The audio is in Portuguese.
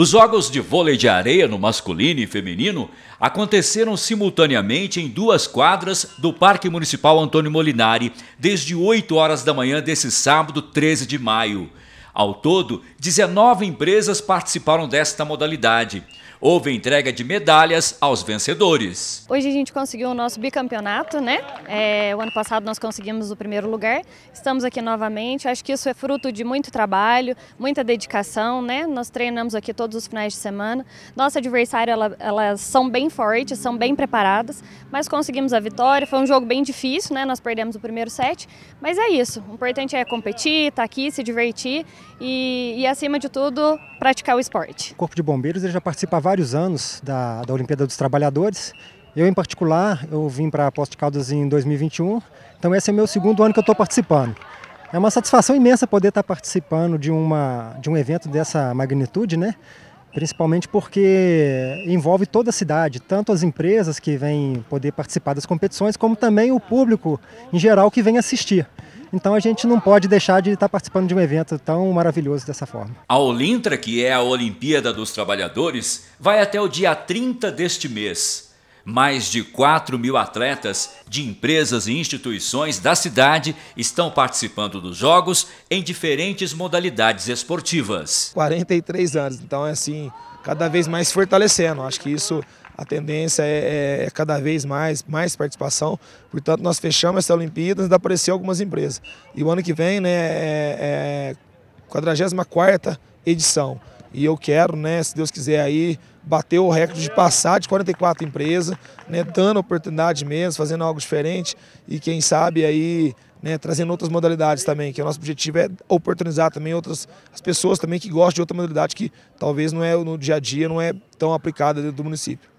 Os jogos de vôlei de areia no masculino e feminino aconteceram simultaneamente em duas quadras do Parque Municipal Antônio Molinari, desde 8 horas da manhã desse sábado, 13 de maio. Ao todo, 19 empresas participaram desta modalidade. Houve entrega de medalhas aos vencedores. Hoje a gente conseguiu o nosso bicampeonato, né? É, o ano passado nós conseguimos o primeiro lugar. Estamos aqui novamente. Acho que isso é fruto de muito trabalho, muita dedicação, né? Nós treinamos aqui todos os finais de semana. Nossa adversária, ela, elas são bem fortes, são bem preparadas, mas conseguimos a vitória. Foi um jogo bem difícil, né? Nós perdemos o primeiro set, mas é isso. O importante é competir, estar tá aqui, se divertir e, e, acima de tudo, praticar o esporte. O Corpo de Bombeiros ele já participa há vários anos da, da Olimpíada dos Trabalhadores. Eu, em particular, eu vim para Posto de Caldas em 2021, então esse é meu segundo ano que eu estou participando. É uma satisfação imensa poder estar tá participando de, uma, de um evento dessa magnitude, né? principalmente porque envolve toda a cidade, tanto as empresas que vêm poder participar das competições, como também o público em geral que vem assistir. Então a gente não pode deixar de estar participando de um evento tão maravilhoso dessa forma. A Olintra, que é a Olimpíada dos Trabalhadores, vai até o dia 30 deste mês. Mais de 4 mil atletas de empresas e instituições da cidade estão participando dos Jogos em diferentes modalidades esportivas. 43 anos, então é assim, cada vez mais fortalecendo. Acho que isso a tendência é, é, é, cada vez mais, mais participação. Portanto, nós fechamos essa Olimpíada, ainda apareceu algumas empresas. E o ano que vem, né, é, é 44 edição. E eu quero, né, se Deus quiser aí, bater o recorde de passar de 44 empresas, né, dando oportunidade mesmo, fazendo algo diferente e quem sabe aí né, trazendo outras modalidades também, que o nosso objetivo é oportunizar também outras as pessoas também que gostam de outra modalidade que talvez não é no dia a dia, não é tão aplicada dentro do município.